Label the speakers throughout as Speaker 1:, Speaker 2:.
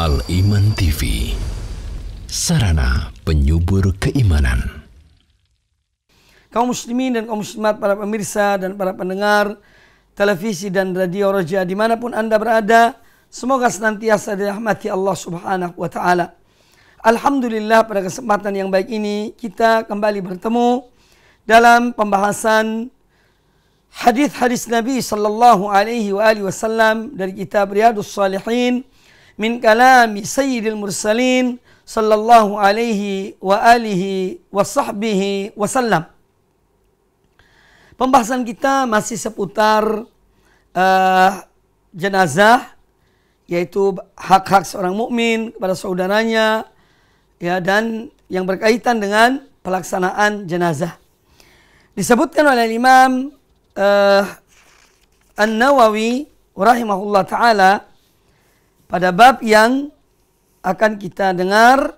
Speaker 1: Al-Iman TV Sarana penyubur keimanan Kaum muslimin dan kaum muslimat, para pemirsa dan para pendengar Televisi dan radio roja dimanapun anda berada Semoga senantiasa dirahmati Allah subhanahu wa ta'ala Alhamdulillah pada kesempatan yang baik ini Kita kembali bertemu dalam pembahasan hadis-hadis Nabi sallallahu alaihi wasallam dari kitab Riyadhus Salihin min kalami sayyidil mursalin sallallahu alaihi wa alihi wa sahbihi wasallam. Pembahasan kita masih seputar uh, jenazah yaitu hak-hak seorang mukmin kepada saudaranya ya dan yang berkaitan dengan pelaksanaan jenazah. Disebutkan oleh Imam uh, An-Nawawi rahimahullah taala pada bab yang akan kita dengar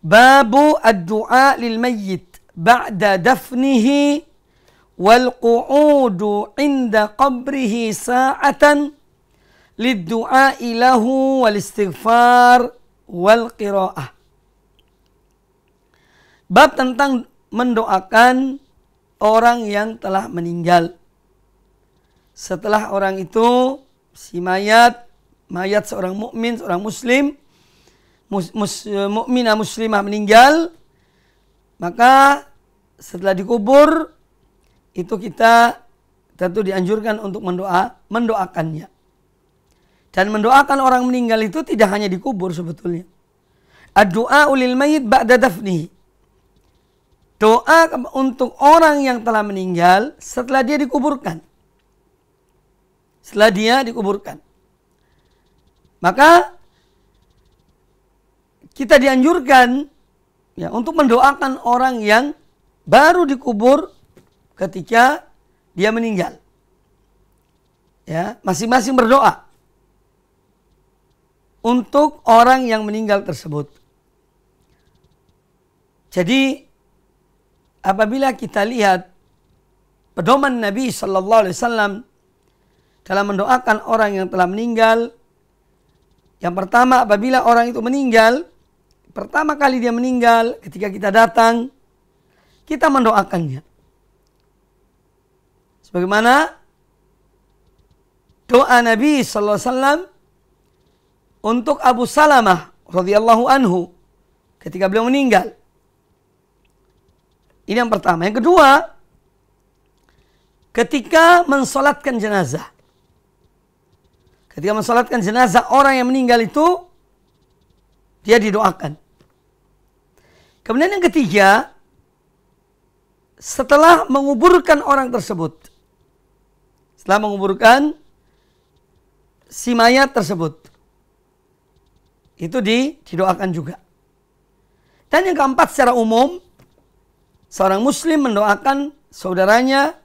Speaker 1: babu addu'a lil mayyit ba'da dafnihi wal qu'udu 'inda qabrihi sa'atan lid-du'a ilahu wal istighfar wal qira'ah bab tentang mendoakan orang yang telah meninggal setelah orang itu si mayat mayat seorang mukmin, seorang muslim, mus, mus, e, muslimah meninggal, maka setelah dikubur itu kita tentu dianjurkan untuk mendoa, mendoakannya. Dan mendoakan orang meninggal itu tidak hanya dikubur sebetulnya. Doa ulil mayit ba'da dafnihi. Doa untuk orang yang telah meninggal setelah dia dikuburkan. Setelah dia dikuburkan. Maka kita dianjurkan ya untuk mendoakan orang yang baru dikubur ketika dia meninggal. Ya, masing-masing berdoa untuk orang yang meninggal tersebut. Jadi apabila kita lihat pedoman Nabi Shallallahu Alaihi Wasallam dalam mendoakan orang yang telah meninggal yang pertama, apabila orang itu meninggal, pertama kali dia meninggal, ketika kita datang, kita mendoakannya. Sebagaimana doa Nabi sallallahu alaihi wasallam untuk Abu Salamah radhiyallahu anhu ketika beliau meninggal. Ini yang pertama. Yang kedua, ketika mensolatkan jenazah. Ketika mensolatkan jenazah orang yang meninggal itu, dia didoakan. Kemudian yang ketiga, setelah menguburkan orang tersebut, setelah menguburkan si mayat tersebut, itu di, didoakan juga. Dan yang keempat secara umum, seorang muslim mendoakan saudaranya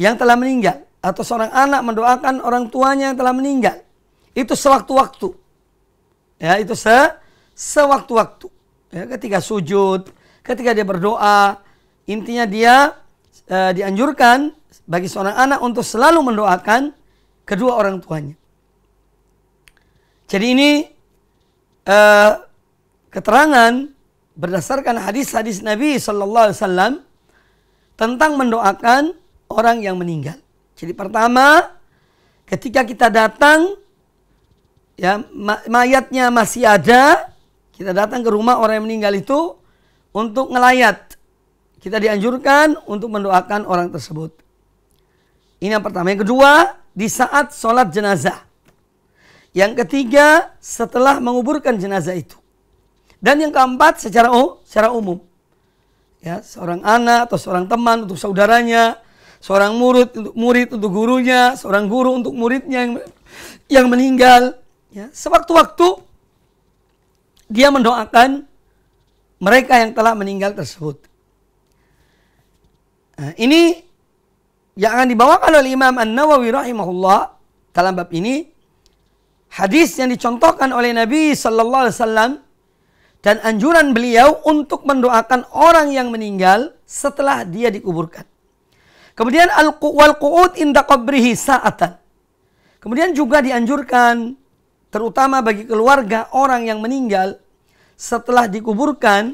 Speaker 1: yang telah meninggal atau seorang anak mendoakan orang tuanya yang telah meninggal. Itu sewaktu-waktu. Ya, itu se sewaktu-waktu. Ya, ketika sujud, ketika dia berdoa, intinya dia e, dianjurkan bagi seorang anak untuk selalu mendoakan kedua orang tuanya. Jadi ini e, keterangan berdasarkan hadis-hadis Nabi Shallallahu Alaihi Wasallam tentang mendoakan orang yang meninggal. Jadi pertama, ketika kita datang, ya mayatnya masih ada, kita datang ke rumah orang yang meninggal itu untuk ngelayat. Kita dianjurkan untuk mendoakan orang tersebut. Ini yang pertama. Yang kedua, di saat sholat jenazah. Yang ketiga, setelah menguburkan jenazah itu. Dan yang keempat, secara, secara umum. Ya, seorang anak atau seorang teman untuk saudaranya, seorang murid untuk murid untuk gurunya, seorang guru untuk muridnya yang yang meninggal. Ya, sewaktu-waktu dia mendoakan mereka yang telah meninggal tersebut. Nah, ini yang akan dibawakan oleh Imam An-Nawawi rahimahullah dalam bab ini hadis yang dicontohkan oleh Nabi sallallahu alaihi wasallam dan anjuran beliau untuk mendoakan orang yang meninggal setelah dia dikuburkan. Kemudian wal qu'ud inda qabrihi sa'atan. Kemudian juga dianjurkan terutama bagi keluarga orang yang meninggal setelah dikuburkan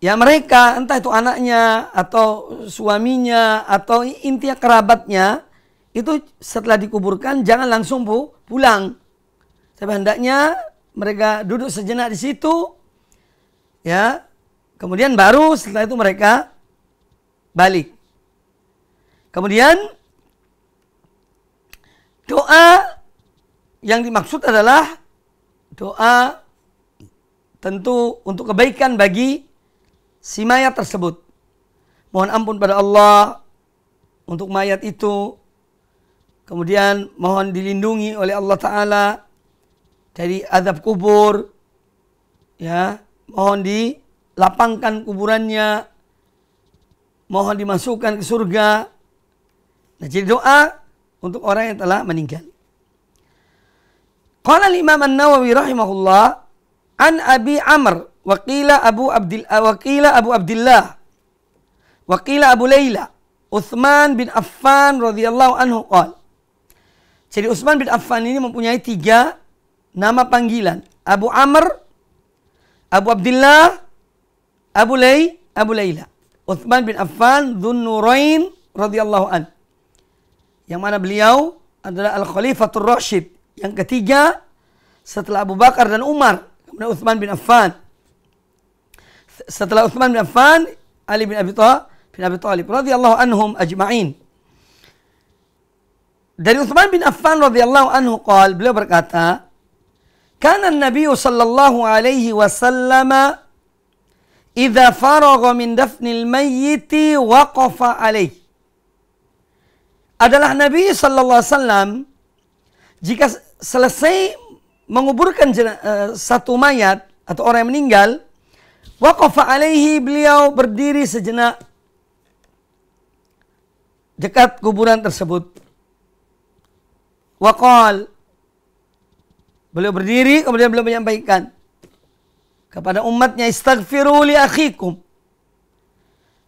Speaker 1: ya mereka entah itu anaknya atau suaminya atau intinya kerabatnya itu setelah dikuburkan jangan langsung pulang. Tapi hendaknya mereka duduk sejenak di situ ya. Kemudian baru setelah itu mereka balik. Kemudian doa yang dimaksud adalah doa tentu untuk kebaikan bagi si mayat tersebut. Mohon ampun pada Allah untuk mayat itu. Kemudian mohon dilindungi oleh Allah Ta'ala dari azab kubur. Ya, mohon dilapangkan kuburannya mohon dimasukkan ke surga. Nah, jadi doa untuk orang yang telah meninggal. Qala Imam An-Nawawi rahimahullah an Abi Amr wa qila Abu Abdil wa qila Abu Abdullah wa qila Abu Laila Utsman bin Affan radhiyallahu anhu qala jadi Utsman bin Affan ini mempunyai tiga nama panggilan. Abu Amr, Abu Abdullah, Abu Lay, Abu Laila. Uthman bin Affan Dzunurain radhiyallahu an. Yang mana beliau adalah Al-Khalifatul Rashid. Yang ketiga setelah Abu Bakar dan Umar, kemudian Uthman bin Affan. Setelah Uthman bin Affan, Ali bin Abi Thalib bin Abi Thalib radhiyallahu anhum ajma'in. Dari Uthman bin Affan radhiyallahu anhu qal, beliau berkata, "Kana Nabi sallallahu alaihi wasallam Idza faragha min dafnil mayyiti waqafa alaih. Adalah Nabi sallallahu alaihi wasallam jika selesai menguburkan eh, satu mayat atau orang yang meninggal, waqafa alaihi beliau berdiri sejenak dekat kuburan tersebut. Waqal beliau berdiri kemudian beliau menyampaikan kepada umatnya istighfiru li akhikum.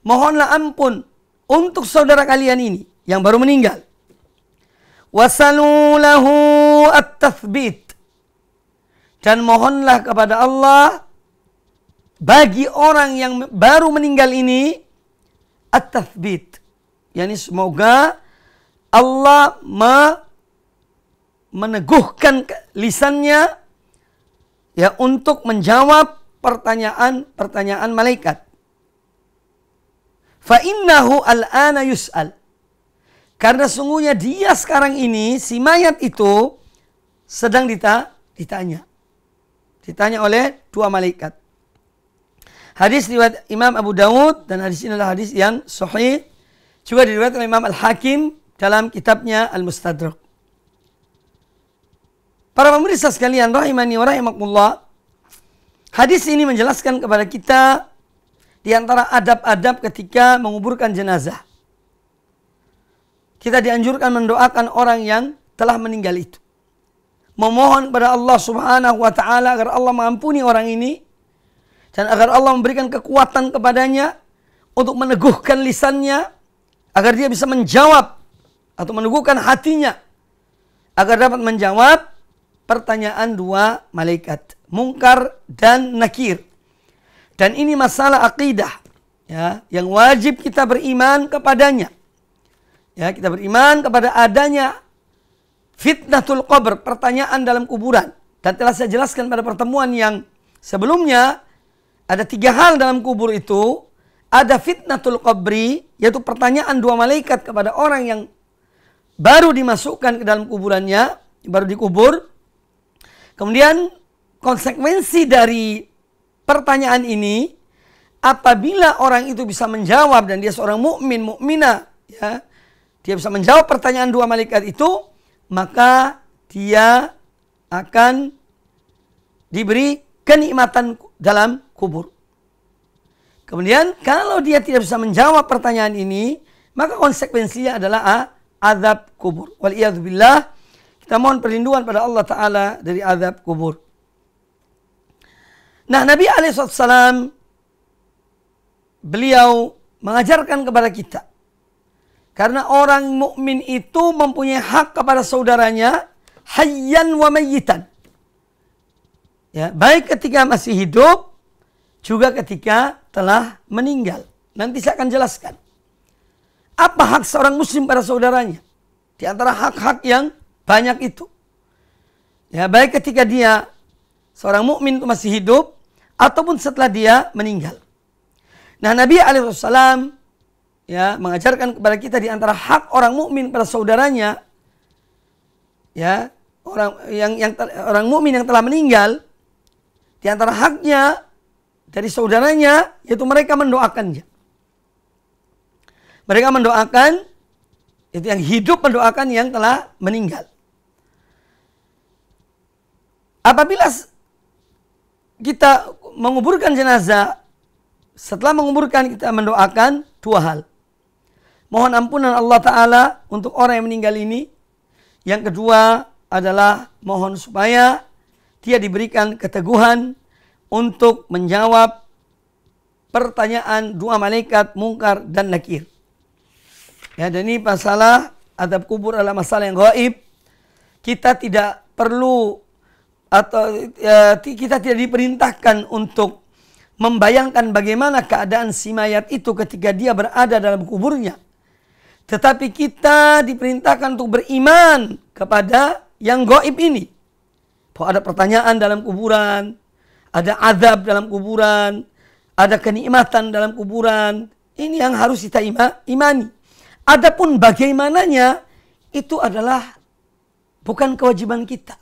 Speaker 1: Mohonlah ampun untuk saudara kalian ini yang baru meninggal. Wasalu lahu at-tathbit. Dan mohonlah kepada Allah bagi orang yang baru meninggal ini at-tathbit. Yani semoga Allah me meneguhkan lisannya ya untuk menjawab pertanyaan-pertanyaan malaikat. Fa innahu al-ana yus'al. Karena sungguhnya dia sekarang ini, si mayat itu sedang dita, ditanya. Ditanya oleh dua malaikat. Hadis riwayat Imam Abu Dawud dan hadis ini adalah hadis yang sahih. Juga diriwayat oleh Imam Al-Hakim dalam kitabnya Al-Mustadrak. Para pemirsa sekalian, rahimani wa rahimakumullah. Hadis ini menjelaskan kepada kita di antara adab-adab ketika menguburkan jenazah. Kita dianjurkan mendoakan orang yang telah meninggal itu. Memohon kepada Allah Subhanahu wa taala agar Allah mengampuni orang ini dan agar Allah memberikan kekuatan kepadanya untuk meneguhkan lisannya agar dia bisa menjawab atau meneguhkan hatinya agar dapat menjawab pertanyaan dua malaikat mungkar dan nakir. Dan ini masalah akidah ya, yang wajib kita beriman kepadanya. Ya, kita beriman kepada adanya fitnatul qabr, pertanyaan dalam kuburan. Dan telah saya jelaskan pada pertemuan yang sebelumnya ada tiga hal dalam kubur itu. Ada fitnatul qabri, yaitu pertanyaan dua malaikat kepada orang yang baru dimasukkan ke dalam kuburannya, baru dikubur. Kemudian Konsekuensi dari pertanyaan ini apabila orang itu bisa menjawab dan dia seorang mukmin mukmina ya dia bisa menjawab pertanyaan dua malaikat itu maka dia akan diberi kenikmatan dalam kubur. Kemudian kalau dia tidak bisa menjawab pertanyaan ini, maka konsekuensinya adalah a ah, azab kubur. Wal kita mohon perlindungan pada Allah taala dari azab kubur. Nah Nabi Alaihissalam beliau mengajarkan kepada kita karena orang mukmin itu mempunyai hak kepada saudaranya hayyan wa mayyitan. Ya, baik ketika masih hidup juga ketika telah meninggal. Nanti saya akan jelaskan. Apa hak seorang muslim pada saudaranya? Di antara hak-hak yang banyak itu. Ya, baik ketika dia seorang mukmin masih hidup ataupun setelah dia meninggal. Nah, Nabi alaihissalam ya mengajarkan kepada kita di antara hak orang mukmin pada saudaranya ya, orang yang yang orang mukmin yang telah meninggal di antara haknya dari saudaranya yaitu mereka mendoakannya. Mereka mendoakan itu yang hidup mendoakan yang telah meninggal. Apabila kita menguburkan jenazah, setelah menguburkan kita mendoakan dua hal. Mohon ampunan Allah Ta'ala untuk orang yang meninggal ini. Yang kedua adalah mohon supaya dia diberikan keteguhan untuk menjawab pertanyaan dua malaikat mungkar dan nakir. Ya, dan ini masalah adab kubur adalah masalah yang gaib. Kita tidak perlu atau e, kita tidak diperintahkan untuk membayangkan bagaimana keadaan si mayat itu ketika dia berada dalam kuburnya. Tetapi kita diperintahkan untuk beriman kepada yang goib ini. Bahwa ada pertanyaan dalam kuburan, ada azab dalam kuburan, ada kenikmatan dalam kuburan. Ini yang harus kita imani. Adapun bagaimananya itu adalah bukan kewajiban kita.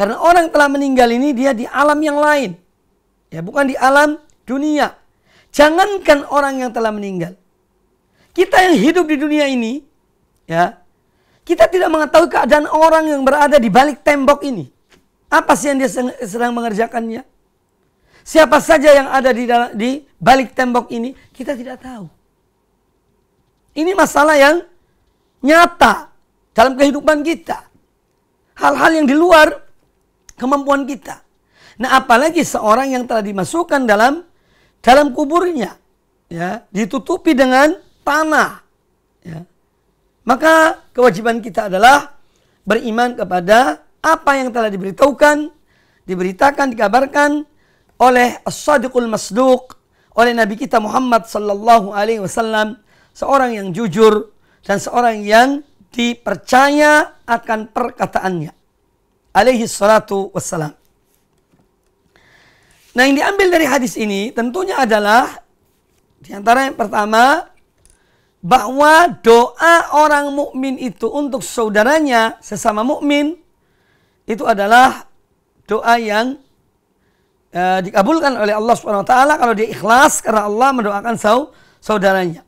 Speaker 1: Karena orang telah meninggal ini dia di alam yang lain. Ya, bukan di alam dunia. Jangankan orang yang telah meninggal. Kita yang hidup di dunia ini, ya, kita tidak mengetahui keadaan orang yang berada di balik tembok ini. Apa sih yang dia sedang mengerjakannya? Siapa saja yang ada di dalam, di balik tembok ini, kita tidak tahu. Ini masalah yang nyata dalam kehidupan kita. Hal-hal yang di luar kemampuan kita. Nah, apalagi seorang yang telah dimasukkan dalam dalam kuburnya, ya, ditutupi dengan tanah. Ya. Maka kewajiban kita adalah beriman kepada apa yang telah diberitahukan, diberitakan, dikabarkan oleh As-Sadiqul Masduq, oleh Nabi kita Muhammad sallallahu alaihi wasallam, seorang yang jujur dan seorang yang dipercaya akan perkataannya alaihi salatu wassalam. Nah yang diambil dari hadis ini tentunya adalah di antara yang pertama bahwa doa orang mukmin itu untuk saudaranya sesama mukmin itu adalah doa yang e, dikabulkan oleh Allah Subhanahu wa taala kalau dia ikhlas karena Allah mendoakan saudaranya.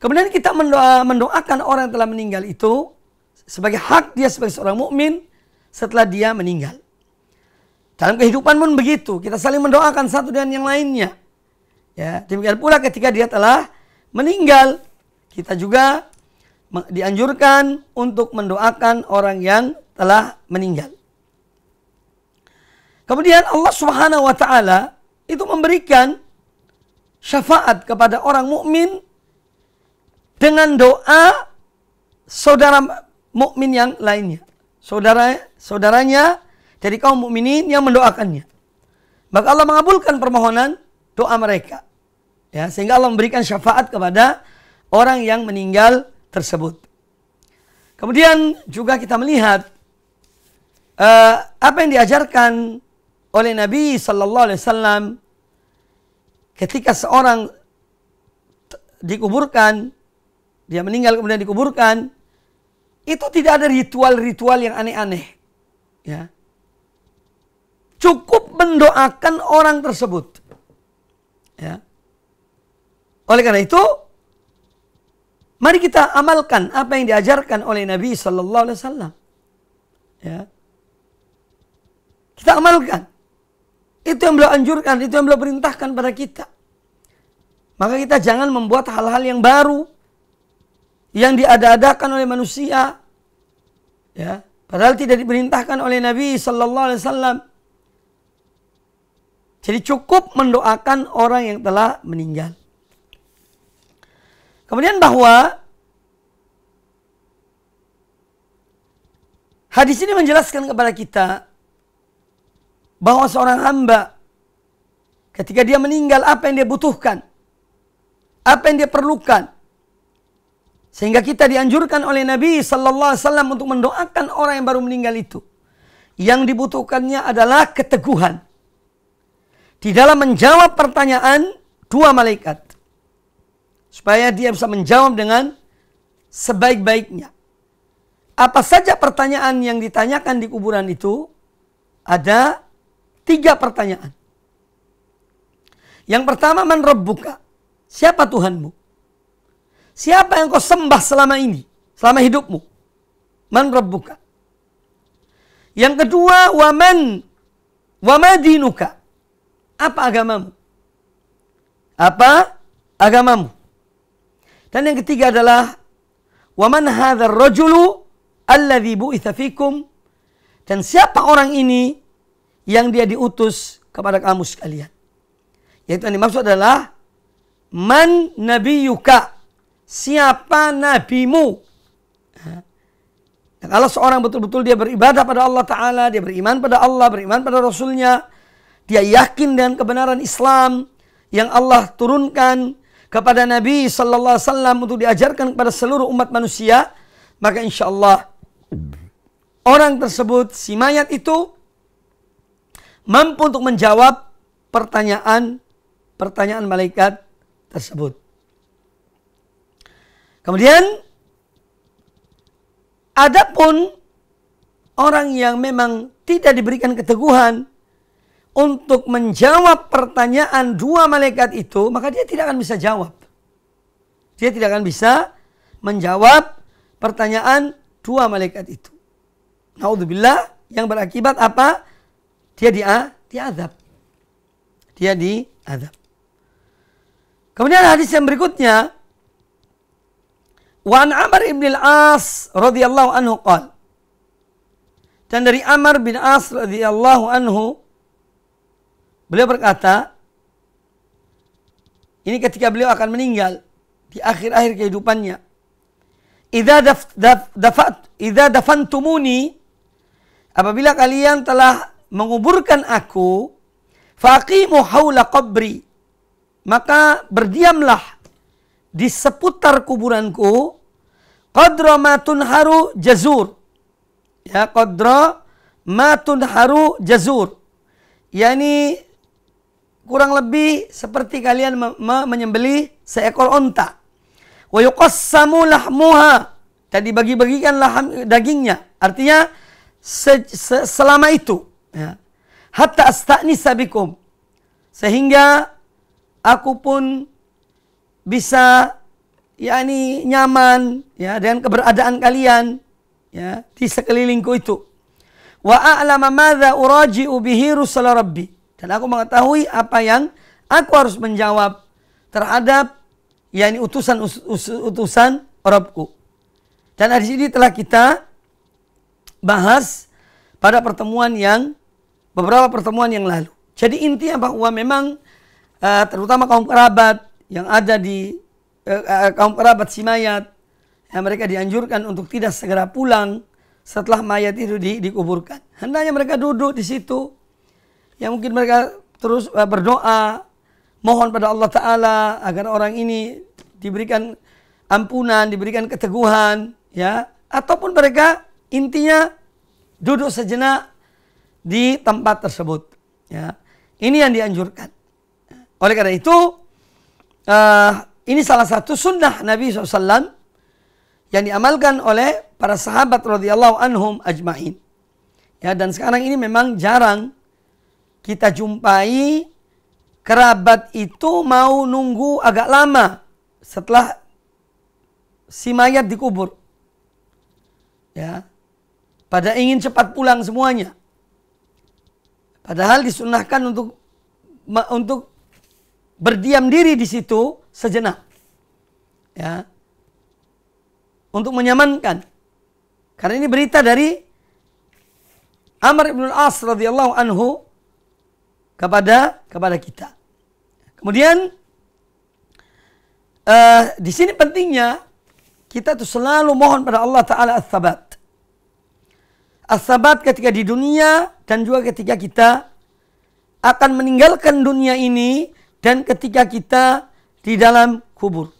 Speaker 1: Kemudian kita mendoa, mendoakan orang yang telah meninggal itu sebagai hak dia sebagai seorang mukmin setelah dia meninggal. Dalam kehidupan pun begitu, kita saling mendoakan satu dengan yang lainnya. Ya, demikian pula ketika dia telah meninggal, kita juga dianjurkan untuk mendoakan orang yang telah meninggal. Kemudian Allah Subhanahu wa taala itu memberikan syafaat kepada orang mukmin dengan doa saudara mukmin yang lainnya saudara saudaranya dari kaum mukminin yang mendoakannya. Maka Allah mengabulkan permohonan doa mereka. Ya, sehingga Allah memberikan syafaat kepada orang yang meninggal tersebut. Kemudian juga kita melihat uh, apa yang diajarkan oleh Nabi Shallallahu Alaihi Wasallam ketika seorang dikuburkan, dia meninggal kemudian dikuburkan, itu tidak ada ritual-ritual yang aneh-aneh. Ya. Cukup mendoakan orang tersebut. Ya. Oleh karena itu, mari kita amalkan apa yang diajarkan oleh Nabi Sallallahu Alaihi Wasallam. Ya. Kita amalkan. Itu yang beliau anjurkan, itu yang beliau perintahkan pada kita. Maka kita jangan membuat hal-hal yang baru yang diadakan oleh manusia ya padahal tidak diperintahkan oleh Nabi sallallahu alaihi wasallam jadi cukup mendoakan orang yang telah meninggal kemudian bahwa hadis ini menjelaskan kepada kita bahwa seorang hamba ketika dia meninggal apa yang dia butuhkan apa yang dia perlukan sehingga kita dianjurkan oleh Nabi sallallahu alaihi wasallam untuk mendoakan orang yang baru meninggal itu. Yang dibutuhkannya adalah keteguhan. Di dalam menjawab pertanyaan dua malaikat. Supaya dia bisa menjawab dengan sebaik-baiknya. Apa saja pertanyaan yang ditanyakan di kuburan itu? Ada tiga pertanyaan. Yang pertama, man rabbuka? Siapa Tuhanmu? Siapa yang kau sembah selama ini? Selama hidupmu? Man rabbuka? Yang kedua, waman madinuka? Apa agamamu? Apa agamamu? Dan yang ketiga adalah waman hadzal rajulu alladzi bu'itsa fikum? Dan siapa orang ini yang dia diutus kepada kamu sekalian? Yaitu yang dimaksud adalah man nabiyuka? siapa nabimu. Nah, kalau seorang betul-betul dia beribadah pada Allah Ta'ala, dia beriman pada Allah, beriman pada Rasulnya, dia yakin dengan kebenaran Islam yang Allah turunkan kepada Nabi Sallallahu Alaihi Wasallam untuk diajarkan kepada seluruh umat manusia, maka insya Allah orang tersebut, si mayat itu mampu untuk menjawab pertanyaan pertanyaan malaikat tersebut. Kemudian adapun orang yang memang tidak diberikan keteguhan untuk menjawab pertanyaan dua malaikat itu, maka dia tidak akan bisa jawab. Dia tidak akan bisa menjawab pertanyaan dua malaikat itu. Naudzubillah yang berakibat apa? Dia dia diazab. Dia diazab. Kemudian hadis yang berikutnya Wan Amr ibn al-As radhiyallahu anhu qal. Dan dari Amr bin As radhiyallahu anhu beliau berkata ini ketika beliau akan meninggal di akhir-akhir kehidupannya. Idza daf, daf, dafat idza dafantumuni apabila kalian telah menguburkan aku faqimu haula qabri maka berdiamlah di seputar kuburanku qadra matun haru jazur ya qadra matun haru jazur yakni kurang lebih seperti kalian me me seekor unta wa yuqassamu lahmuha tadi bagi bagikan laham dagingnya artinya se -se selama itu ya hatta astanisa sabikum sehingga aku pun bisa yakni nyaman ya dengan keberadaan kalian ya di sekelilingku itu. Wa a'lama madza uraji'u bihi rabbi. Dan aku mengetahui apa yang aku harus menjawab terhadap yakni utusan utusan Rabbku. Dan hadis ini telah kita bahas pada pertemuan yang beberapa pertemuan yang lalu. Jadi intinya bahwa memang eh, terutama kaum kerabat yang ada di eh, eh, kaum kerabat si mayat, ya, mereka dianjurkan untuk tidak segera pulang setelah mayat itu di, dikuburkan. Hendaknya mereka duduk di situ. yang mungkin mereka terus eh, berdoa, mohon pada Allah Ta'ala agar orang ini diberikan ampunan, diberikan keteguhan, ya. Ataupun mereka intinya duduk sejenak di tempat tersebut. Ya. Ini yang dianjurkan. Oleh karena itu, uh, ini salah satu sunnah Nabi SAW yang diamalkan oleh para sahabat radhiyallahu anhum ajmain. Ya, dan sekarang ini memang jarang kita jumpai kerabat itu mau nunggu agak lama setelah si mayat dikubur. Ya. Pada ingin cepat pulang semuanya. Padahal disunahkan untuk untuk berdiam diri di situ sejenak. Ya. Untuk menyamankan. Karena ini berita dari Amr ibn al-As radhiyallahu anhu kepada kepada kita. Kemudian uh, di sini pentingnya kita tuh selalu mohon pada Allah taala as-sabat. As-sabat ketika di dunia dan juga ketika kita akan meninggalkan dunia ini dan ketika kita di dalam kubur.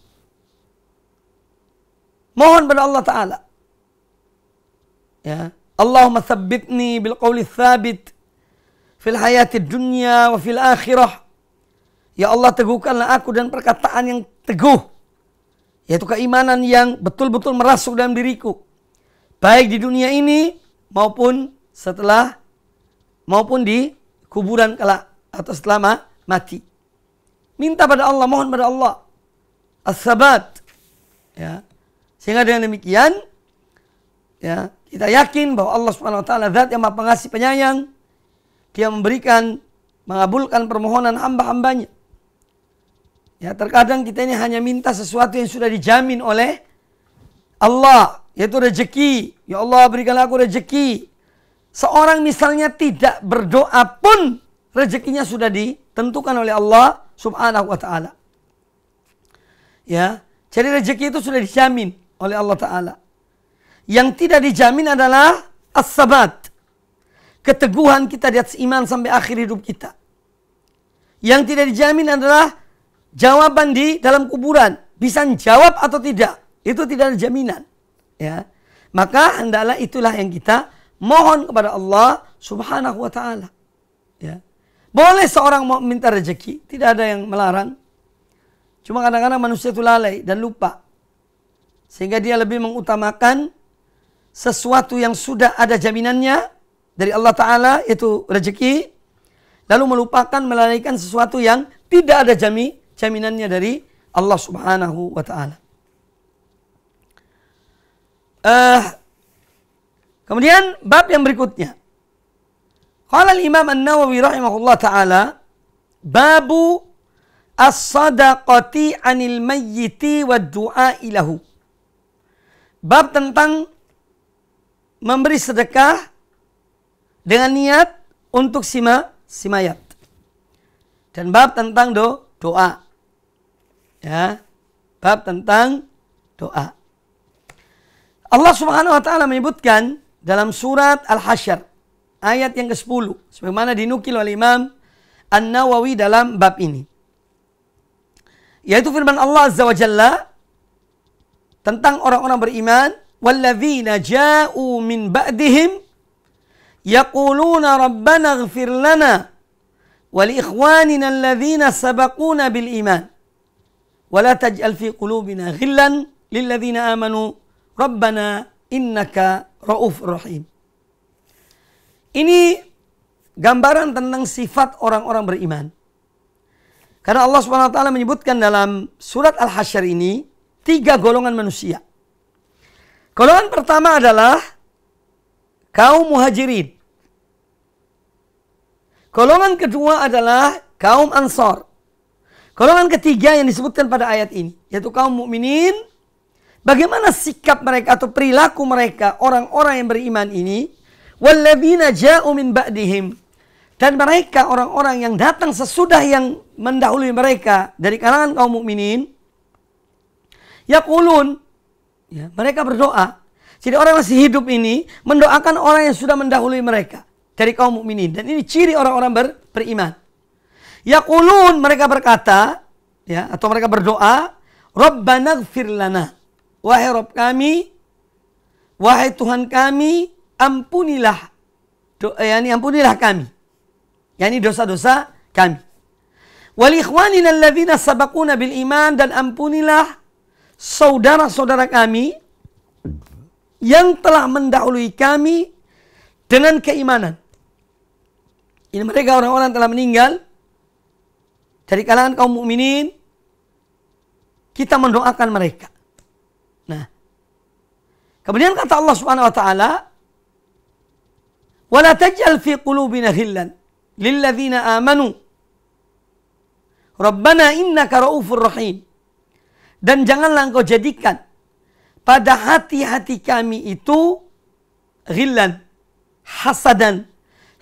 Speaker 1: Mohon pada Allah Ta'ala. Ya. Allahumma thabbitni bil qawli thabit fil hayati dunya wa fil akhirah. Ya Allah teguhkanlah aku dan perkataan yang teguh. Yaitu keimanan yang betul-betul merasuk dalam diriku. Baik di dunia ini maupun setelah maupun di kuburan kelak atau setelah mati. Minta pada Allah, mohon pada Allah. As-sabat. Ya. Sehingga dengan demikian ya, kita yakin bahwa Allah Subhanahu wa taala zat yang Maha Pengasih Penyayang. Dia memberikan mengabulkan permohonan hamba-hambanya. Ya, terkadang kita ini hanya minta sesuatu yang sudah dijamin oleh Allah, yaitu rezeki. Ya Allah, berikanlah aku rezeki. Seorang misalnya tidak berdoa pun rezekinya sudah ditentukan oleh Allah subhanahu wa ta'ala. Ya, jadi rezeki itu sudah dijamin oleh Allah Ta'ala. Yang tidak dijamin adalah as-sabat. Keteguhan kita di atas iman sampai akhir hidup kita. Yang tidak dijamin adalah jawaban di dalam kuburan. Bisa jawab atau tidak. Itu tidak ada jaminan. Ya. Maka hendaklah itulah yang kita mohon kepada Allah subhanahu wa ta'ala. Ya. Boleh seorang mau minta rezeki, tidak ada yang melarang. Cuma kadang-kadang manusia itu lalai dan lupa. Sehingga dia lebih mengutamakan sesuatu yang sudah ada jaminannya dari Allah Ta'ala, yaitu rezeki. Lalu melupakan, melalaikan sesuatu yang tidak ada jami, jaminannya dari Allah Subhanahu wa Ta'ala. Uh, kemudian bab yang berikutnya. Qala al-Imam An-Nawawi rahimahullah taala babu as-sadaqati anil mayyiti wa du'a ilahu. Bab tentang memberi sedekah dengan niat untuk sima si mayat. Dan bab tentang do, doa. Ya, bab tentang doa. Allah Subhanahu wa taala menyebutkan dalam surat Al-Hasyr ayat yang ke-10 sebagaimana dinukil oleh Imam An-Nawawi dalam bab ini. Yaitu firman Allah Azza wa Jalla tentang orang-orang beriman, "Walladzina ja'u min ba'dihim yaquluna rabbana ighfir lana wa li ikhwanina alladzina sabaquna bil iman wa la taj'al fi qulubina ghillan lil ladzina amanu rabbana innaka raufur rahim." Ini gambaran tentang sifat orang-orang beriman. Karena Allah SWT menyebutkan dalam surat Al-Hasyr ini tiga golongan manusia. Golongan pertama adalah kaum muhajirin. Golongan kedua adalah kaum ansor. Golongan ketiga yang disebutkan pada ayat ini yaitu kaum mukminin. Bagaimana sikap mereka atau perilaku mereka orang-orang yang beriman ini Walladzina ja'u min ba'dihim. Dan mereka orang-orang yang datang sesudah yang mendahului mereka dari kalangan kaum mukminin yaqulun ya, mereka berdoa. Jadi orang masih hidup ini mendoakan orang yang sudah mendahului mereka dari kaum mukminin dan ini ciri orang-orang ber, beriman. Yaqulun mereka berkata ya atau mereka berdoa, Rabbana lana. Wahai Rabb kami, wahai Tuhan kami, ampunilah do, eh, yani ampunilah kami. Yani dosa-dosa kami. Wal ikhwanina alladhina sabaquna bil iman dan ampunilah saudara-saudara kami yang telah mendahului kami dengan keimanan. Ini mereka orang-orang telah meninggal dari kalangan kaum mukminin. Kita mendoakan mereka. Nah, kemudian kata Allah Subhanahu wa taala, ولا تجعل في قلوبنا غلا للذين آمنوا ربنا إنك رؤوف الرحيم. Dan janganlah engkau jadikan pada hati-hati kami itu ghillan, hasadan,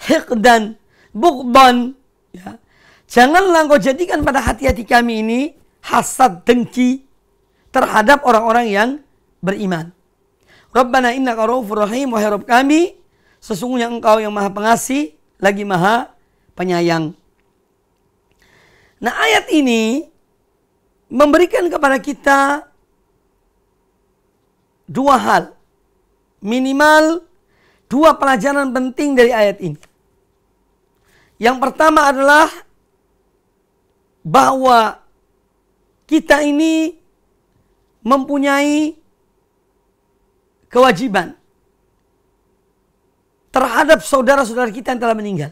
Speaker 1: hiqdan, bukban. Ya. Janganlah engkau jadikan pada hati-hati kami ini hasad dengki terhadap orang-orang yang beriman. Rabbana inna raufur rahim. Wahai Rabb kami, Sesungguhnya engkau yang maha pengasih, lagi maha penyayang. Nah ayat ini memberikan kepada kita dua hal. Minimal dua pelajaran penting dari ayat ini. Yang pertama adalah bahwa kita ini mempunyai kewajiban terhadap saudara-saudara kita yang telah meninggal.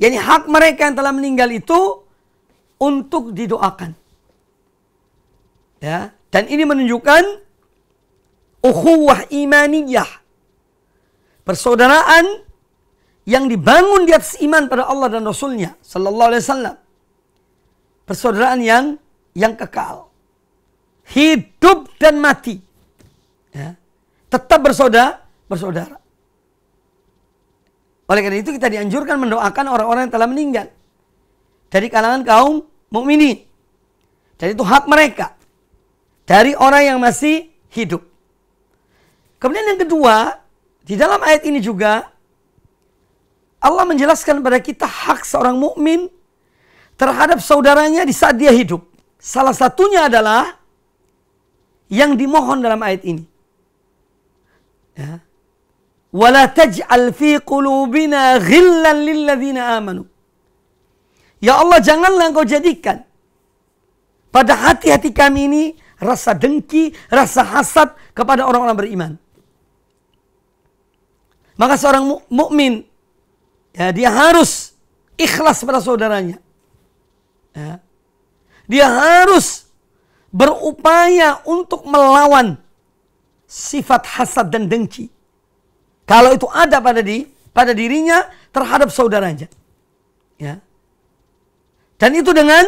Speaker 1: Yani hak mereka yang telah meninggal itu untuk didoakan. Ya, dan ini menunjukkan ukhuwah imaniyah. Persaudaraan yang dibangun di atas iman pada Allah dan Rasulnya sallallahu alaihi wasallam. Persaudaraan yang yang kekal. Hidup dan mati. Ya. Tetap bersaudara, bersaudara. Oleh karena itu kita dianjurkan mendoakan orang-orang yang telah meninggal dari kalangan kaum mukminin. Jadi itu hak mereka dari orang yang masih hidup. Kemudian yang kedua, di dalam ayat ini juga Allah menjelaskan kepada kita hak seorang mukmin terhadap saudaranya di saat dia hidup. Salah satunya adalah yang dimohon dalam ayat ini. Ya. ولا taj'al fi qulubina ghillan lilladzina amanu. Ya Allah janganlah engkau jadikan pada hati-hati kami ini rasa dengki, rasa hasad kepada orang-orang beriman. Maka seorang mukmin ya dia harus ikhlas pada saudaranya. Ya. Dia harus berupaya untuk melawan sifat hasad dan dengki kalau itu ada pada di pada dirinya terhadap saudaranya. Ya. Dan itu dengan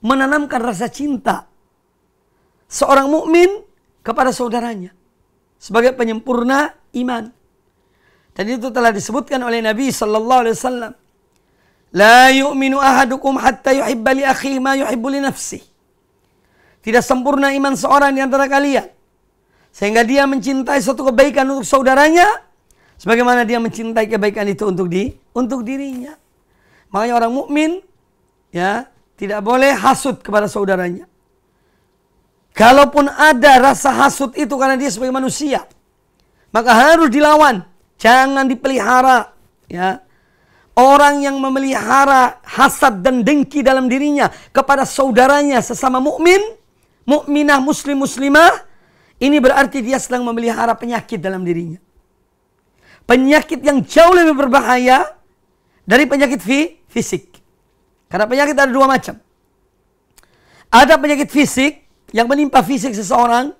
Speaker 1: menanamkan rasa cinta seorang mukmin kepada saudaranya sebagai penyempurna iman. Dan itu telah disebutkan oleh Nabi sallallahu alaihi wasallam. La yu'minu ahadukum hatta yuhibba li akhihi ma yuhibbu li Tidak sempurna iman seorang di antara kalian sehingga dia mencintai suatu kebaikan untuk saudaranya sebagaimana dia mencintai kebaikan itu untuk di untuk dirinya. Makanya orang mukmin ya tidak boleh hasut kepada saudaranya. Kalaupun ada rasa hasut itu karena dia sebagai manusia, maka harus dilawan, jangan dipelihara ya. Orang yang memelihara hasad dan dengki dalam dirinya kepada saudaranya sesama mukmin, mukminah muslim muslimah, ini berarti dia sedang memelihara penyakit dalam dirinya. Penyakit yang jauh lebih berbahaya dari penyakit fi fisik. Karena penyakit ada dua macam. Ada penyakit fisik yang menimpa fisik seseorang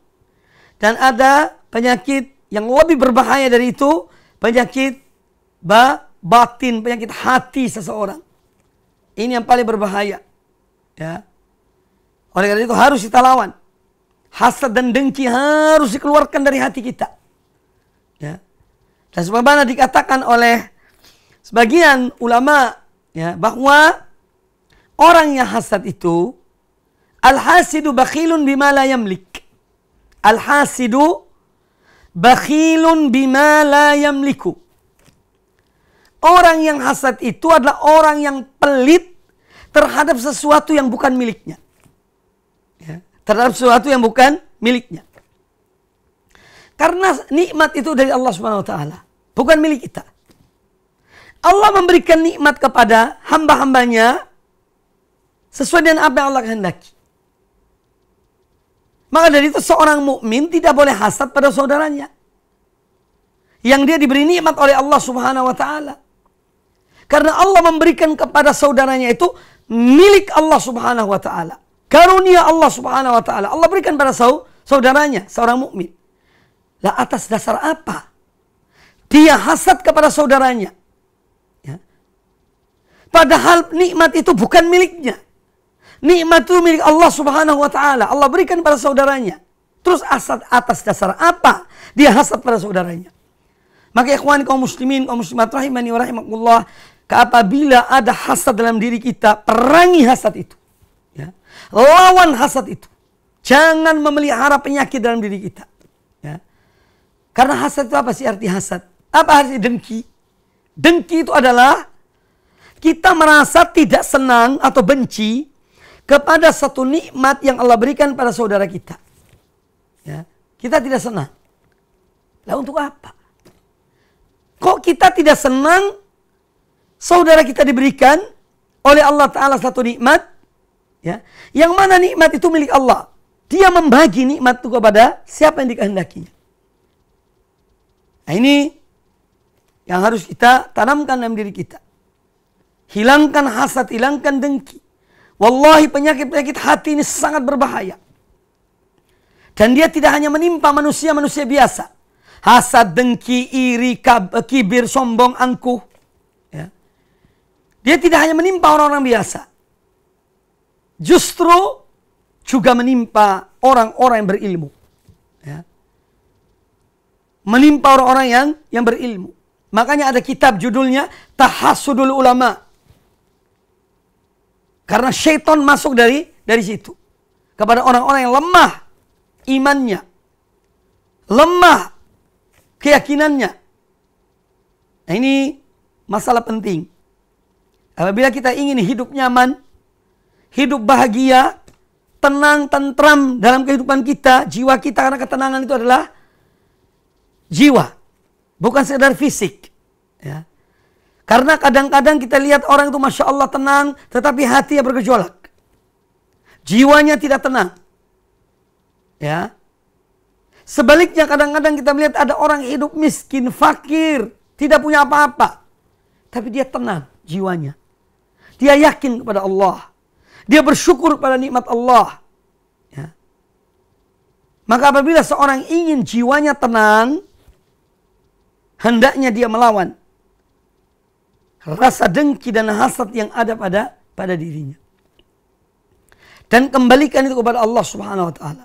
Speaker 1: dan ada penyakit yang lebih berbahaya dari itu, penyakit ba batin, penyakit hati seseorang. Ini yang paling berbahaya. Ya. Oleh karena itu harus kita lawan. Hasad dan dengki harus dikeluarkan dari hati kita. Ya. Dan sebagaimana dikatakan oleh sebagian ulama ya bahwa orang yang hasad itu al-hasidu bakhilun bima la yamlik. Al-hasidu bakhilun bima la yamliku. Orang yang hasad itu adalah orang yang pelit terhadap sesuatu yang bukan miliknya terhadap sesuatu yang bukan miliknya. Karena nikmat itu dari Allah Subhanahu wa taala, bukan milik kita. Allah memberikan nikmat kepada hamba-hambanya sesuai dengan apa yang Allah kehendaki. Maka dari itu seorang mukmin tidak boleh hasad pada saudaranya. Yang dia diberi nikmat oleh Allah Subhanahu wa taala. Karena Allah memberikan kepada saudaranya itu milik Allah Subhanahu wa taala. Karunia Allah Subhanahu wa taala. Allah berikan pada saudaranya seorang mukmin. Lah atas dasar apa? Dia hasad kepada saudaranya. Ya. Padahal nikmat itu bukan miliknya. Nikmat itu milik Allah Subhanahu wa taala. Allah berikan pada saudaranya. Terus asad atas dasar apa dia hasad pada saudaranya? Maka ikhwan kaum muslimin, kaum muslimat rahimani wa rahimakumullah, apabila ada hasad dalam diri kita, perangi hasad itu. Ya. Lawan hasad itu. Jangan memelihara penyakit dalam diri kita. Ya. Karena hasad itu apa sih arti hasad? Apa arti dengki? Dengki itu adalah kita merasa tidak senang atau benci kepada satu nikmat yang Allah berikan pada saudara kita. Ya. Kita tidak senang. Lah untuk apa? Kok kita tidak senang saudara kita diberikan oleh Allah Ta'ala satu nikmat Ya. Yang mana nikmat itu milik Allah. Dia membagi nikmat itu kepada siapa yang dikehendakinya. Nah ini yang harus kita tanamkan dalam diri kita. Hilangkan hasad, hilangkan dengki. Wallahi penyakit-penyakit hati ini sangat berbahaya. Dan dia tidak hanya menimpa manusia-manusia biasa. Hasad, dengki, iri, kibir, sombong, angkuh. Ya. Dia tidak hanya menimpa orang-orang biasa justru juga menimpa orang-orang yang berilmu. Ya. Menimpa orang-orang yang yang berilmu. Makanya ada kitab judulnya Tahasudul Ulama. Karena syaitan masuk dari dari situ. Kepada orang-orang yang lemah imannya. Lemah keyakinannya. Nah, ini masalah penting. Apabila kita ingin hidup nyaman, hidup bahagia, tenang, tentram dalam kehidupan kita, jiwa kita karena ketenangan itu adalah jiwa, bukan sekedar fisik. Ya. Karena kadang-kadang kita lihat orang itu masya Allah tenang, tetapi hati hatinya bergejolak, jiwanya tidak tenang. Ya, sebaliknya kadang-kadang kita melihat ada orang hidup miskin, fakir, tidak punya apa-apa, tapi dia tenang jiwanya, dia yakin kepada Allah, dia bersyukur pada nikmat Allah. Ya. Maka apabila seorang ingin jiwanya tenang, hendaknya dia melawan rasa dengki dan hasad yang ada pada pada dirinya. Dan kembalikan itu kepada Allah Subhanahu wa taala.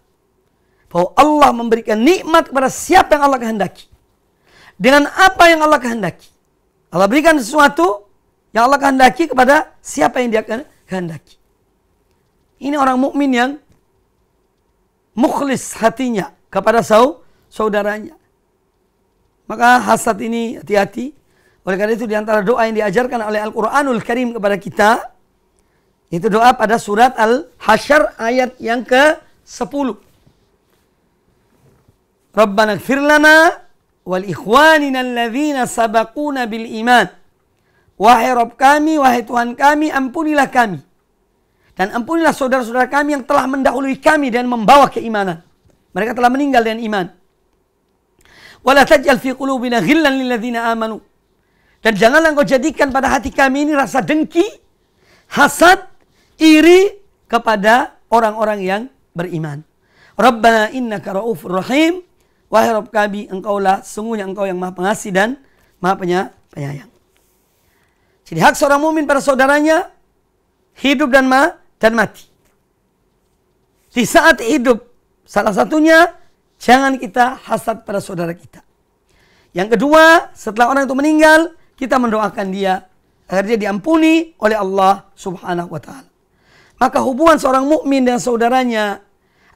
Speaker 1: Bahwa Allah memberikan nikmat kepada siapa yang Allah kehendaki. Dengan apa yang Allah kehendaki. Allah berikan sesuatu yang Allah kehendaki kepada siapa yang dia kehendaki. Ini orang mukmin yang mukhlis hatinya kepada sau saudaranya. Maka hasad ini hati-hati. Oleh karena itu diantara doa yang diajarkan oleh Al-Quranul Karim kepada kita. Itu doa pada surat al hasyr ayat yang ke-10. Rabbana gfir lana wal ikhwanina alladhina sabakuna bil iman. Wahai Rabb kami, wahai Tuhan kami, ampunilah kami dan ampunilah saudara-saudara kami yang telah mendahului kami dan membawa keimanan. Mereka telah meninggal dengan iman. Wala taj'al fi qulubina ghillan lilladzina amanu. Dan janganlah engkau jadikan pada hati kami ini rasa dengki, hasad, iri kepada orang-orang yang beriman. Rabbana innaka ra'ufur rahim. Wahai Rabb kami, engkaulah sungguhnya engkau yang maha pengasih dan maha penyayang. Jadi hak seorang mumin pada saudaranya hidup dan ma dan mati. Di saat hidup, salah satunya jangan kita hasad pada saudara kita. Yang kedua, setelah orang itu meninggal, kita mendoakan dia agar dia diampuni oleh Allah Subhanahu wa taala. Maka hubungan seorang mukmin dan saudaranya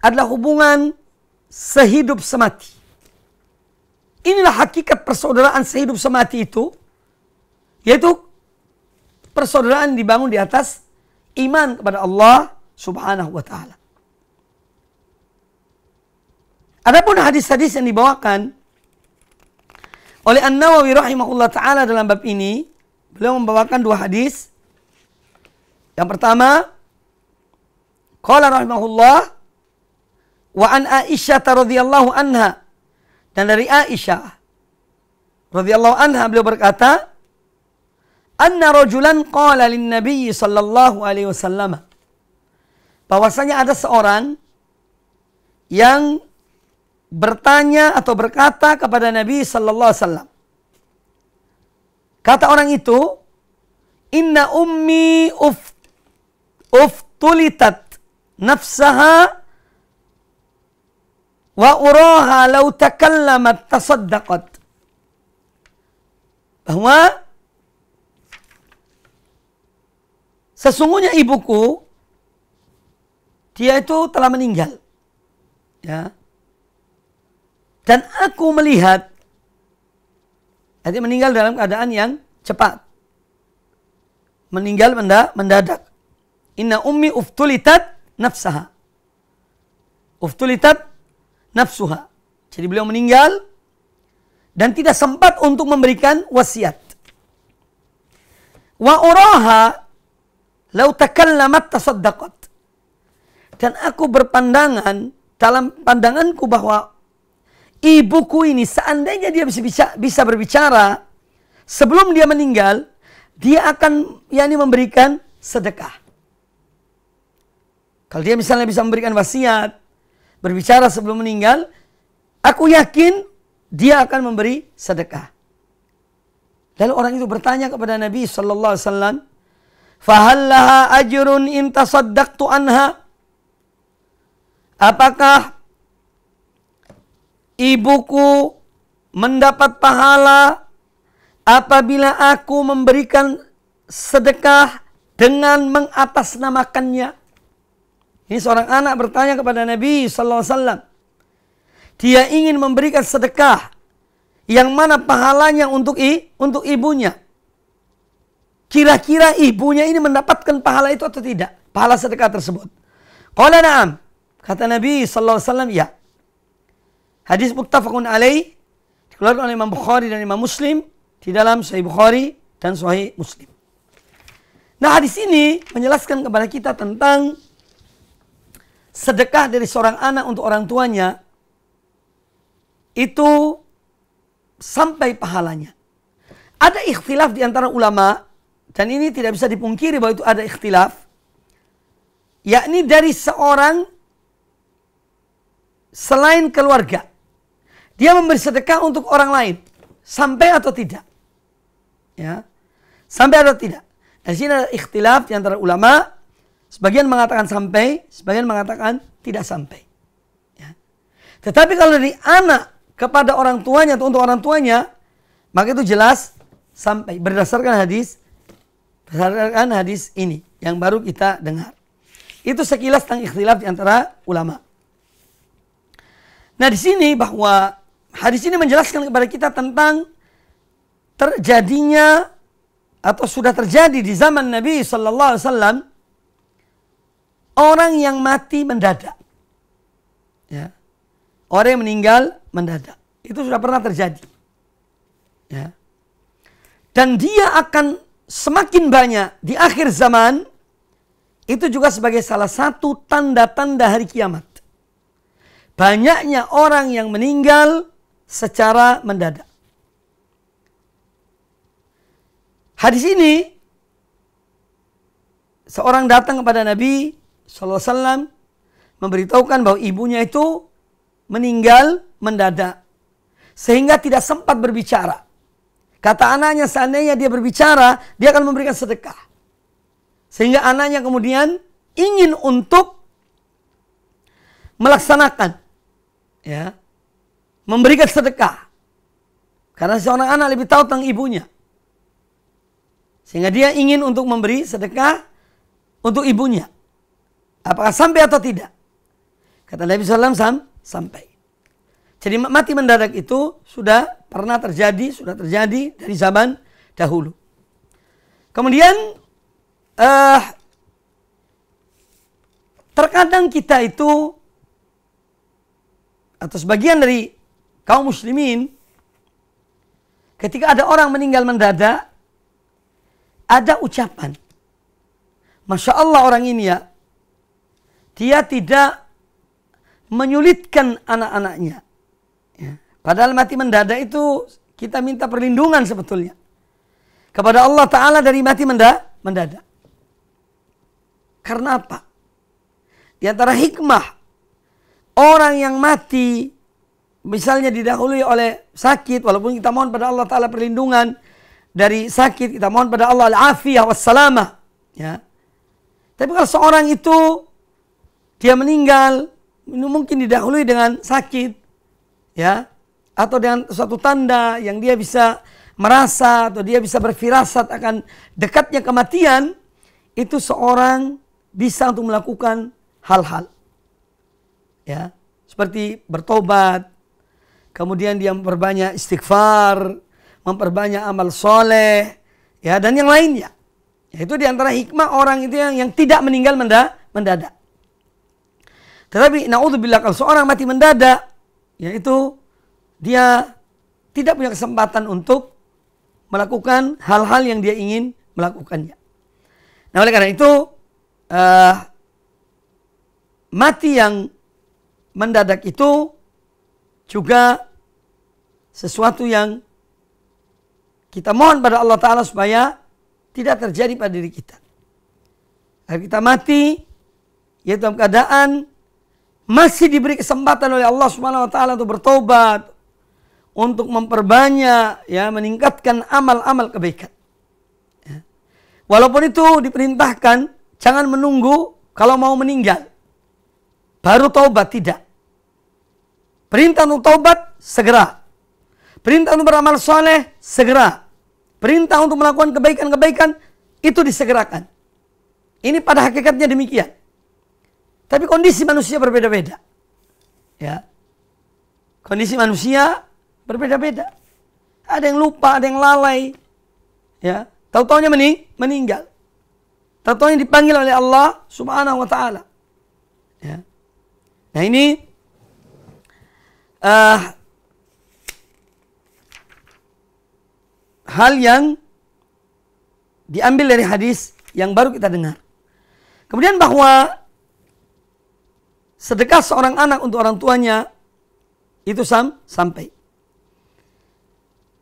Speaker 1: adalah hubungan sehidup semati. Inilah hakikat persaudaraan sehidup semati itu yaitu persaudaraan dibangun di atas iman kepada Allah Subhanahu wa taala. Adapun hadis-hadis yang dibawakan oleh An-Nawawi rahimahullah taala dalam bab ini, beliau membawakan dua hadis. Yang pertama, qala rahimahullah wa an Aisyah radhiyallahu anha dan dari Aisyah radhiyallahu anha beliau berkata, anna rajulan qala lin nabiy sallallahu alaihi wasallam bahwasanya ada seorang yang bertanya atau berkata kepada Nabi sallallahu alaihi wasallam kata orang itu inna ummi uf uftulitat nafsaha wa uraha law takallamat tasaddaqat bahwa Sesungguhnya ibuku dia itu telah meninggal. Ya. Dan aku melihat jadi meninggal dalam keadaan yang cepat. Meninggal menda, mendadak. Inna ummi uftulitat nafsaha. Uftulitat nafsuha. Jadi beliau meninggal dan tidak sempat untuk memberikan wasiat. Wa uraha Lau takallamat tasaddaqat. Dan aku berpandangan dalam pandanganku bahwa ibuku ini seandainya dia bisa bicara, bisa berbicara sebelum dia meninggal, dia akan yakni memberikan sedekah. Kalau dia misalnya bisa memberikan wasiat, berbicara sebelum meninggal, aku yakin dia akan memberi sedekah. Lalu orang itu bertanya kepada Nabi sallallahu Alaihi Wasallam, Fahallaha ajrun intasaddaqtu anha. Apakah ibuku mendapat pahala apabila aku memberikan sedekah dengan mengatasnamakannya? Ini seorang anak bertanya kepada Nabi saw Dia ingin memberikan sedekah yang mana pahalanya untuk i, untuk ibunya. Kira-kira ibunya ini mendapatkan pahala itu atau tidak? Pahala sedekah tersebut. Qala na'am. Kata Nabi SAW, ya. Hadis muktafakun alaih. Dikeluarkan oleh Imam Bukhari dan Imam Muslim. Di dalam Sahih Bukhari dan Sahih Muslim. Nah hadis ini menjelaskan kepada kita tentang sedekah dari seorang anak untuk orang tuanya itu sampai pahalanya. Ada ikhtilaf di antara ulama dan ini tidak bisa dipungkiri bahwa itu ada ikhtilaf yakni dari seorang selain keluarga dia memberi sedekah untuk orang lain sampai atau tidak ya sampai atau tidak dan sini ada ikhtilaf di antara ulama sebagian mengatakan sampai sebagian mengatakan tidak sampai ya. tetapi kalau dari anak kepada orang tuanya atau untuk orang tuanya maka itu jelas sampai berdasarkan hadis Berdasarkan hadis ini yang baru kita dengar. Itu sekilas tentang ikhtilaf di antara ulama. Nah, di sini bahwa hadis ini menjelaskan kepada kita tentang terjadinya atau sudah terjadi di zaman Nabi Shallallahu Alaihi Wasallam orang yang mati mendadak, ya. orang yang meninggal mendadak itu sudah pernah terjadi, ya. dan dia akan semakin banyak di akhir zaman itu juga sebagai salah satu tanda-tanda hari kiamat. Banyaknya orang yang meninggal secara mendadak. Hadis ini seorang datang kepada Nabi SAW memberitahukan bahwa ibunya itu meninggal mendadak sehingga tidak sempat berbicara. Kata anaknya seandainya dia berbicara, dia akan memberikan sedekah. Sehingga anaknya kemudian ingin untuk melaksanakan ya memberikan sedekah. Karena seorang anak lebih tahu tentang ibunya. Sehingga dia ingin untuk memberi sedekah untuk ibunya. Apakah sampai atau tidak? Kata Nabi SAW, sampai. Jadi mati mendadak itu sudah pernah terjadi, sudah terjadi dari zaman dahulu. Kemudian uh, terkadang kita itu atau sebagian dari kaum muslimin ketika ada orang meninggal mendadak ada ucapan Masya Allah orang ini ya dia tidak menyulitkan anak-anaknya Padahal mati mendadak itu kita minta perlindungan sebetulnya. Kepada Allah Ta'ala dari mati mendadak. Karena apa? Di antara hikmah, orang yang mati misalnya didahului oleh sakit, walaupun kita mohon pada Allah Ta'ala perlindungan dari sakit, kita mohon pada Allah al-afiyah wassalamah. Ya. Tapi kalau seorang itu, dia meninggal, mungkin didahului dengan sakit, ya atau dengan suatu tanda yang dia bisa merasa atau dia bisa berfirasat akan dekatnya kematian, itu seorang bisa untuk melakukan hal-hal. Ya, seperti bertobat, kemudian dia memperbanyak istighfar, memperbanyak amal soleh, ya dan yang lainnya. Ya, itu diantara hikmah orang itu yang, yang tidak meninggal mendadak. Tetapi naudzubillah kalau seorang mati mendadak, yaitu dia tidak punya kesempatan untuk melakukan hal-hal yang dia ingin melakukannya. Nah, oleh karena itu, uh, mati yang mendadak itu juga sesuatu yang kita mohon pada Allah Ta'ala supaya tidak terjadi pada diri kita. Agar kita mati, yaitu dalam keadaan masih diberi kesempatan oleh Allah Subhanahu wa taala untuk bertobat, untuk memperbanyak ya meningkatkan amal-amal kebaikan. Ya. Walaupun itu diperintahkan jangan menunggu kalau mau meninggal baru taubat tidak. Perintah untuk taubat segera. Perintah untuk beramal soleh segera. Perintah untuk melakukan kebaikan-kebaikan itu disegerakan. Ini pada hakikatnya demikian. Tapi kondisi manusia berbeda-beda. Ya. Kondisi manusia Berbeda-beda. Ada yang lupa, ada yang lalai. Ya, tahu-taunya mening meninggal. Tahu-taunya dipanggil oleh Allah Subhanahu wa taala. Ya. Nah, ini uh, hal yang diambil dari hadis yang baru kita dengar. Kemudian bahwa sedekah seorang anak untuk orang tuanya itu sam sampai.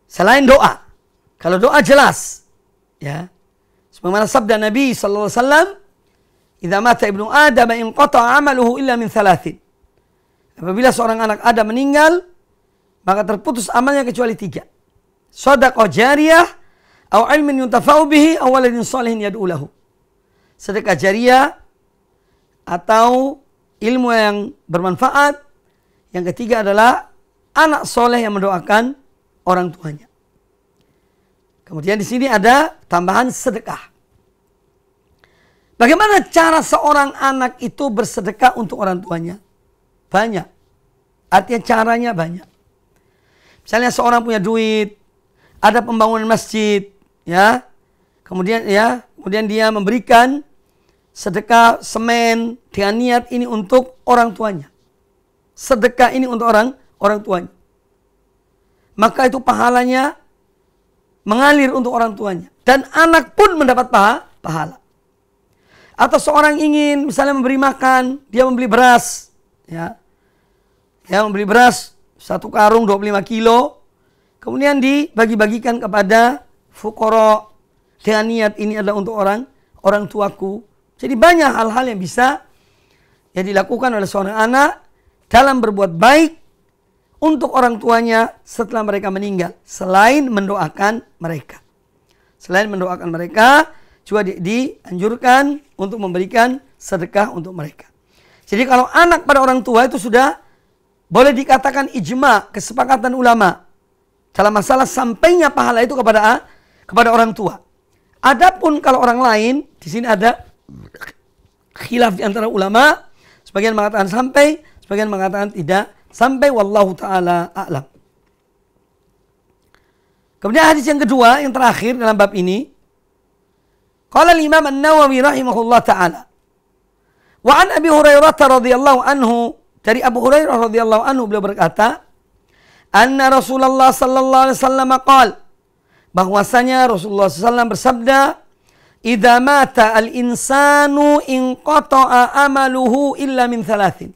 Speaker 1: Selain doa. Kalau doa jelas. Ya. Sebagaimana sabda Nabi sallallahu alaihi wasallam, "Idza mata ibnu Adam in qata amaluhu illa min thalathin." Apabila seorang anak Adam meninggal, maka terputus amalnya kecuali tiga. sedekah jariyah, atau ilmin yuntafa'u bihi, atau waladin salihin yad'u lahu. Sedekah jariah atau ilmu yang bermanfaat. Yang ketiga adalah anak soleh yang mendoakan orang tuanya. Kemudian di sini ada tambahan sedekah. Bagaimana cara seorang anak itu bersedekah untuk orang tuanya? Banyak. Artinya caranya banyak. Misalnya seorang punya duit, ada pembangunan masjid, ya. Kemudian ya, kemudian dia memberikan sedekah semen dengan niat ini untuk orang tuanya. Sedekah ini untuk orang orang tuanya maka itu pahalanya mengalir untuk orang tuanya. Dan anak pun mendapat paha, pahala. Atau seorang ingin misalnya memberi makan, dia membeli beras. Ya, dia ya, membeli beras satu karung 25 kilo. Kemudian dibagi-bagikan kepada fukoro. Dengan niat ini adalah untuk orang orang tuaku. Jadi banyak hal-hal yang bisa yang dilakukan oleh seorang anak dalam berbuat baik untuk orang tuanya setelah mereka meninggal selain mendoakan mereka. Selain mendoakan mereka juga dianjurkan untuk memberikan sedekah untuk mereka. Jadi kalau anak pada orang tua itu sudah boleh dikatakan ijma, kesepakatan ulama dalam masalah sampainya pahala itu kepada kepada orang tua. Adapun kalau orang lain di sini ada khilaf di antara ulama, sebagian mengatakan sampai, sebagian mengatakan tidak Sampai wallahu taala a'lam. Kemudian hadis yang kedua, yang terakhir dalam bab ini. Qala Imam An-Nawawi rahimahullah taala. Wa an Abi Hurairah radhiyallahu anhu dari Abu Hurairah radhiyallahu anhu beliau berkata, "Anna Rasulullah sallallahu alaihi wasallam qaal" bahwasanya Rasulullah SAW bersabda, "Idza mata al-insanu in qata'a amaluhu illa min thalathin."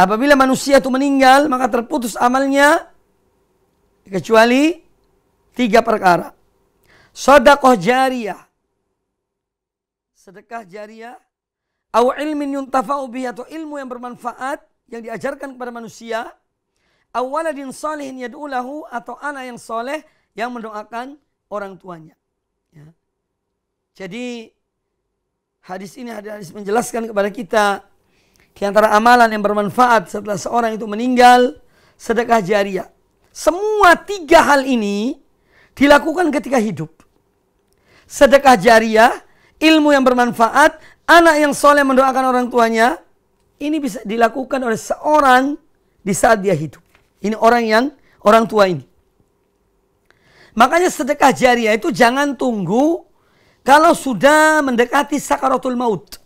Speaker 1: Apabila manusia itu meninggal, maka terputus amalnya kecuali tiga perkara. Sodakoh jariah, Sedekah jariah, Aw ilmin yuntafa'u bihi atau ilmu yang bermanfaat yang diajarkan kepada manusia. Aw waladin salihin yad'ulahu atau anak yang soleh yang mendoakan orang tuanya. Ya. Jadi hadis ini hadis menjelaskan kepada kita di antara amalan yang bermanfaat setelah seorang itu meninggal, sedekah jariah. Semua tiga hal ini dilakukan ketika hidup. Sedekah jariah, ilmu yang bermanfaat, anak yang soleh mendoakan orang tuanya, ini bisa dilakukan oleh seorang di saat dia hidup. Ini orang yang orang tua ini. Makanya sedekah jariah itu jangan tunggu kalau sudah mendekati sakaratul maut.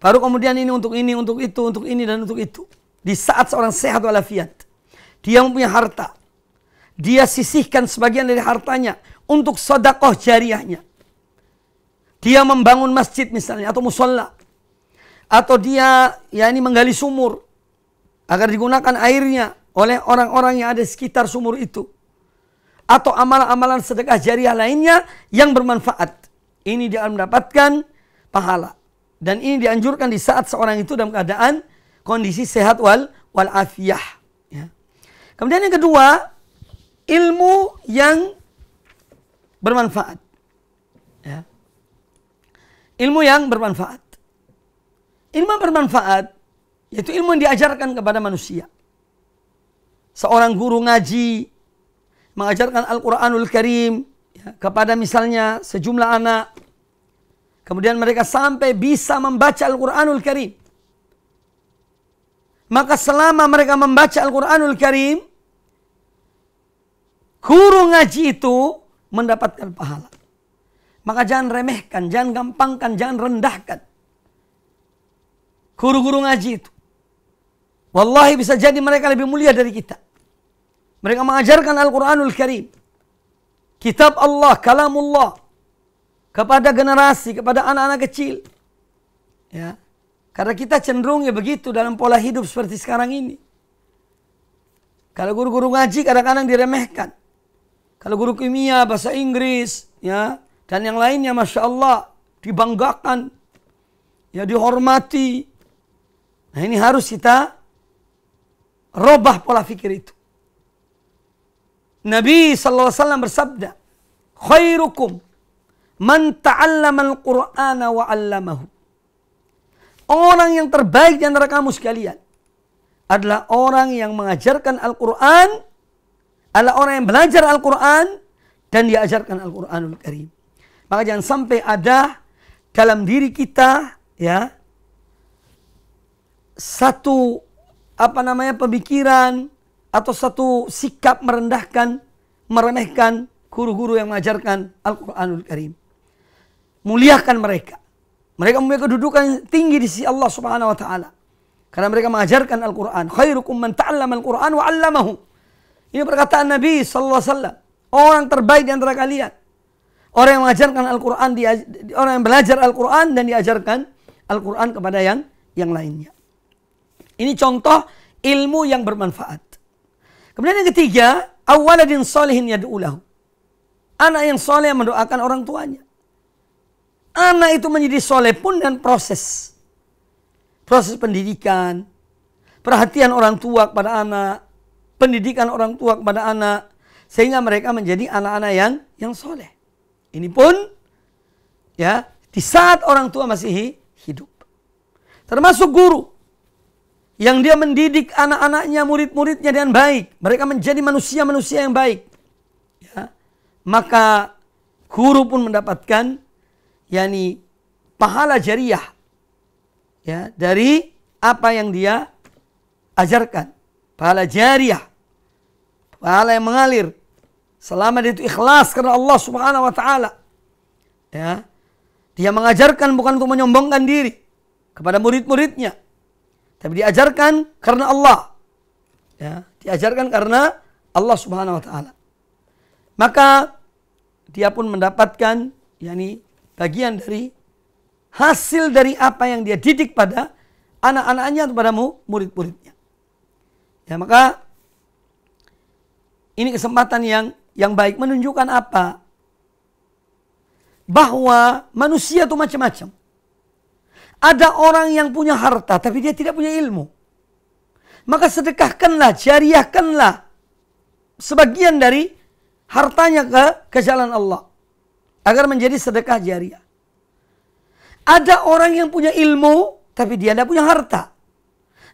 Speaker 1: Baru kemudian ini untuk ini, untuk itu, untuk ini, dan untuk itu. Di saat seorang sehat walafiat, dia mempunyai harta. Dia sisihkan sebagian dari hartanya untuk sodakoh jariahnya. Dia membangun masjid misalnya atau musola. Atau dia ya ini menggali sumur agar digunakan airnya oleh orang-orang yang ada di sekitar sumur itu. Atau amalan-amalan sedekah jariah lainnya yang bermanfaat. Ini dia mendapatkan pahala. Dan ini dianjurkan di saat seorang itu dalam keadaan kondisi sehat wal wal afiyah. Ya. Kemudian yang kedua, ilmu yang bermanfaat. Ya. Ilmu yang bermanfaat. Ilmu yang bermanfaat yaitu ilmu yang diajarkan kepada manusia. Seorang guru ngaji mengajarkan Al-Qur'anul Karim ya, kepada misalnya sejumlah anak Kemudian mereka sampai bisa membaca Al-Quranul Karim. Maka selama mereka membaca Al-Quranul Karim, guru ngaji itu mendapatkan pahala. Maka jangan remehkan, jangan gampangkan, jangan rendahkan. Guru-guru ngaji itu. Wallahi bisa jadi mereka lebih mulia dari kita. Mereka mengajarkan Al-Quranul Karim. Kitab Allah, kalamullah kepada generasi, kepada anak-anak kecil. Ya. Karena kita cenderung ya begitu dalam pola hidup seperti sekarang ini. Kalau guru-guru ngaji kadang-kadang diremehkan. Kalau guru kimia, bahasa Inggris, ya, dan yang lainnya Masya Allah, dibanggakan, ya dihormati. Nah ini harus kita robah pola pikir itu. Nabi SAW bersabda, khairukum Man ta'allamal Qur'ana wa 'allamahu. Orang yang terbaik di antara kamu sekalian adalah orang yang mengajarkan Al-Qur'an, adalah orang yang belajar Al-Qur'an dan diajarkan Al-Qur'anul Karim. Maka jangan sampai ada dalam diri kita ya satu apa namanya pemikiran atau satu sikap merendahkan, meremehkan guru-guru yang mengajarkan Al-Qur'anul Karim muliakan mereka. Mereka memiliki kedudukan tinggi di sisi Allah Subhanahu wa taala. Karena mereka mengajarkan Al-Qur'an. Khairukum man ta'allama Al-Qur'an wa 'allamahu. Ini perkataan Nabi sallallahu alaihi wasallam. Orang terbaik di antara kalian. Orang yang mengajarkan Al-Qur'an orang yang belajar Al-Qur'an dan diajarkan Al-Qur'an kepada yang yang lainnya. Ini contoh ilmu yang bermanfaat. Kemudian yang ketiga, awaladin salihin yad'ulahu. Anak yang soleh mendoakan orang tuanya anak itu menjadi soleh pun dan proses. Proses pendidikan, perhatian orang tua kepada anak, pendidikan orang tua kepada anak, sehingga mereka menjadi anak-anak yang yang soleh. Ini pun ya di saat orang tua masih hidup. Termasuk guru yang dia mendidik anak-anaknya, murid-muridnya dengan baik. Mereka menjadi manusia-manusia yang baik. Ya. Maka guru pun mendapatkan yakni pahala jariah ya dari apa yang dia ajarkan. Pahala jariah. Pahala yang mengalir selama dia itu ikhlas karena Allah Subhanahu wa taala. Ya. Dia mengajarkan bukan untuk menyombongkan diri kepada murid-muridnya. Tapi diajarkan karena Allah. Ya, diajarkan karena Allah Subhanahu wa taala. Maka dia pun mendapatkan yakni bagian dari hasil dari apa yang dia didik pada anak-anaknya kepada murid-muridnya. Ya, maka ini kesempatan yang yang baik menunjukkan apa? Bahwa manusia itu macam-macam. Ada orang yang punya harta tapi dia tidak punya ilmu. Maka sedekahkanlah, jariahkanlah sebagian dari hartanya ke ke jalan Allah agar menjadi sedekah jariah. Ada orang yang punya ilmu tapi dia tidak punya harta.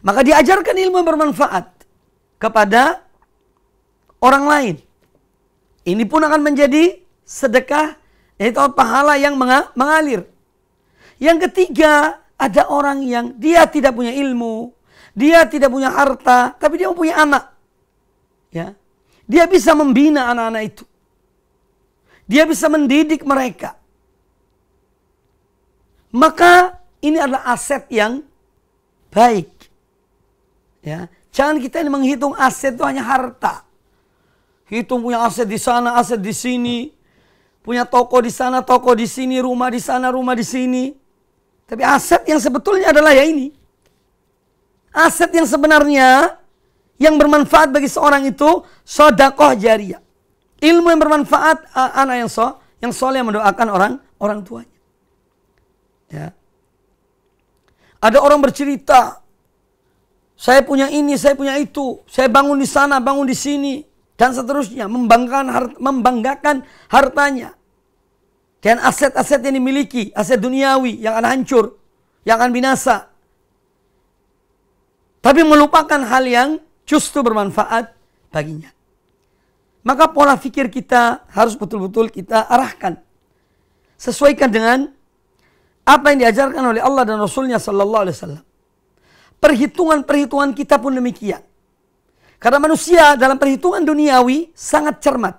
Speaker 1: Maka diajarkan ilmu yang bermanfaat kepada orang lain. Ini pun akan menjadi sedekah yaitu pahala yang mengalir. Yang ketiga, ada orang yang dia tidak punya ilmu, dia tidak punya harta, tapi dia punya anak. Ya. Dia bisa membina anak-anak itu. Dia bisa mendidik mereka. Maka ini adalah aset yang baik. Ya, jangan kita ini menghitung aset itu hanya harta. Hitung punya aset di sana, aset di sini, punya toko di sana, toko di sini, rumah di sana, rumah di sini. Tapi aset yang sebetulnya adalah ya ini. Aset yang sebenarnya yang bermanfaat bagi seorang itu sodakoh jariah. Ilmu yang bermanfaat anak yang soleh yang soleh yang mendoakan orang orang tuanya. Ya. Ada orang bercerita, saya punya ini, saya punya itu, saya bangun di sana, bangun di sini, dan seterusnya, membanggakan, harta, membanggakan hartanya. Dan aset-aset yang dimiliki, aset duniawi yang akan hancur, yang akan binasa. Tapi melupakan hal yang justru bermanfaat baginya. Maka pola pikir kita harus betul-betul kita arahkan. Sesuaikan dengan apa yang diajarkan oleh Allah dan Rasulnya Sallallahu Alaihi Wasallam. Perhitungan-perhitungan kita pun demikian. Karena manusia dalam perhitungan duniawi sangat cermat,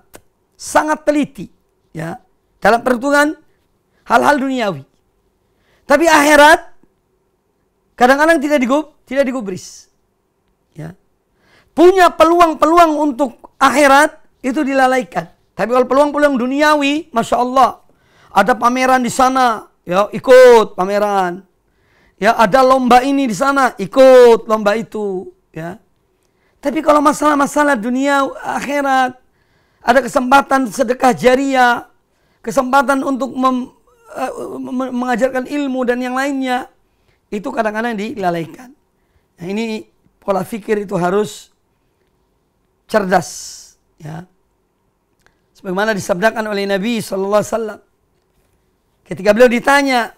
Speaker 1: sangat teliti. ya Dalam perhitungan hal-hal duniawi. Tapi akhirat kadang-kadang tidak digub, tidak digubris. Ya. Punya peluang-peluang untuk akhirat itu dilalaikan. Tapi kalau peluang-peluang duniawi, masya Allah, ada pameran di sana, ya ikut pameran. Ya ada lomba ini di sana, ikut lomba itu, ya. Tapi kalau masalah-masalah dunia akhirat, ada kesempatan sedekah jariah, kesempatan untuk mem, uh, mengajarkan ilmu dan yang lainnya, itu kadang-kadang dilalaikan. Nah, ini pola pikir itu harus cerdas Ya. Sebagaimana disabdakan oleh Nabi sallallahu alaihi wasallam. Ketika beliau ditanya,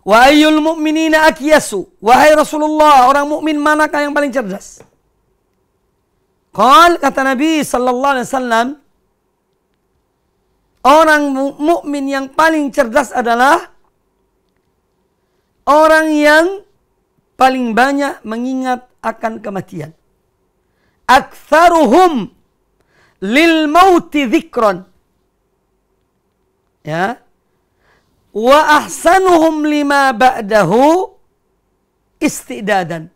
Speaker 1: "Wa ayyul mu'minina akyasu?" Wahai Rasulullah, orang mukmin manakah yang paling cerdas? Qal kata Nabi sallallahu alaihi wasallam, orang mukmin yang paling cerdas adalah orang yang paling banyak mengingat akan kematian. Aktsaruhum lil mauti dzikron. Ya. Wa ahsanuhum lima ba'dahu istidadan.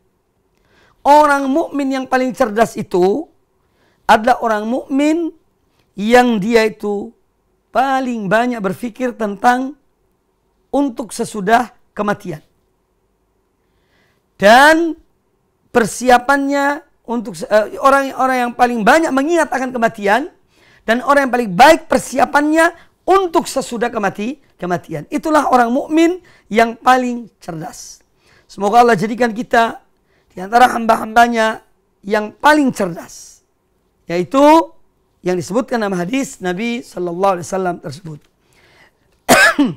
Speaker 1: Orang mukmin yang paling cerdas itu adalah orang mukmin yang dia itu paling banyak berpikir tentang untuk sesudah kematian. Dan persiapannya untuk orang-orang eh, uh, yang paling banyak mengingat akan kematian dan orang yang paling baik persiapannya untuk sesudah kemati kematian. Itulah orang mukmin yang paling cerdas. Semoga Allah jadikan kita di antara hamba-hambanya yang paling cerdas, yaitu yang disebutkan dalam hadis Nabi Shallallahu Alaihi Wasallam tersebut.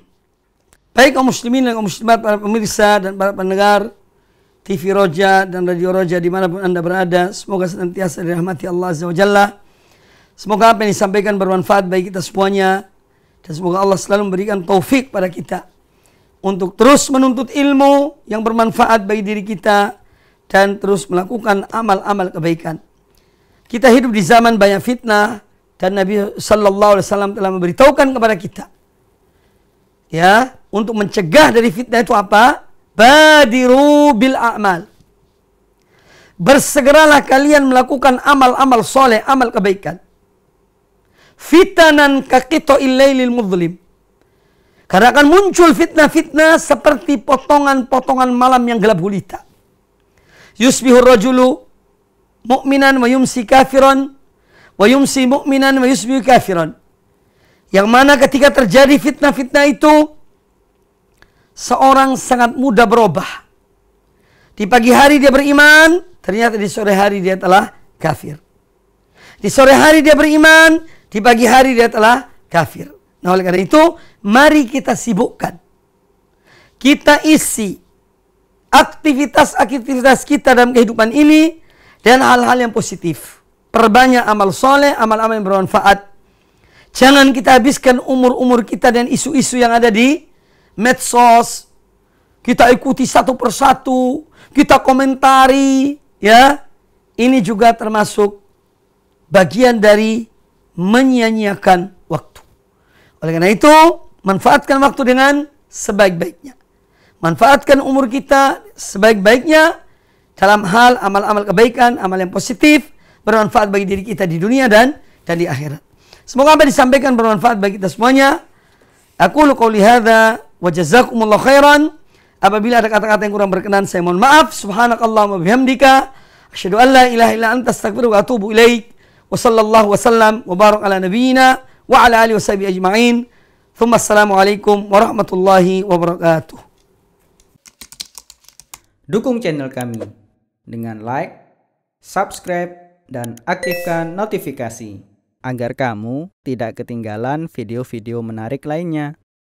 Speaker 1: Baik kaum muslimin dan kaum muslimat para pemirsa dan para pendengar TV Roja dan Radio Roja dimanapun Anda berada. Semoga senantiasa dirahmati Allah Azza wa Jalla. Semoga apa yang disampaikan bermanfaat bagi kita semuanya. Dan semoga Allah selalu memberikan taufik pada kita. Untuk terus menuntut ilmu yang bermanfaat bagi diri kita. Dan terus melakukan amal-amal kebaikan. Kita hidup di zaman banyak fitnah. Dan Nabi Sallallahu Alaihi Wasallam telah memberitahukan kepada kita. Ya, untuk mencegah dari fitnah itu apa? Badiru bil a'mal. Bersegeralah kalian melakukan amal-amal soleh, amal kebaikan. Fitanan kakito illailil muslim. Karena akan muncul fitnah-fitnah seperti potongan-potongan malam yang gelap gulita. Yusbihur rajulu mu'minan wa yumsi kafiran wa yumsi mu'minan wa yusbihu kafiran. Yang mana ketika terjadi fitnah-fitnah itu, seorang sangat mudah berubah. Di pagi hari dia beriman, ternyata di sore hari dia telah kafir. Di sore hari dia beriman, di pagi hari dia telah kafir. Nah oleh karena itu, mari kita sibukkan. Kita isi aktivitas-aktivitas kita dalam kehidupan ini dan hal-hal yang positif. Perbanyak amal soleh, amal-amal yang bermanfaat. Jangan kita habiskan umur-umur kita dan isu-isu yang ada di medsos, kita ikuti satu persatu, kita komentari, ya. Ini juga termasuk bagian dari menyia waktu. Oleh karena itu, manfaatkan waktu dengan sebaik-baiknya. Manfaatkan umur kita sebaik-baiknya dalam hal amal-amal kebaikan, amal yang positif, bermanfaat bagi diri kita di dunia dan dan di akhirat. Semoga apa disampaikan bermanfaat bagi kita semuanya. Aku lu kau hadza Wa jazakumullah khairan. Apabila ada kata-kata yang kurang berkenan, saya mohon maaf. Subhanakallah wa bihamdika. Asyadu an la ilaha illa anta astagfiru wa atubu ilaih. Wa sallallahu wa sallam wa barak ala nabiyina wa ala alihi wa sahbihi ajma'in. Thumma assalamualaikum warahmatullahi wabarakatuh. Dukung channel kami dengan like, subscribe, dan aktifkan notifikasi agar kamu tidak ketinggalan video-video menarik lainnya.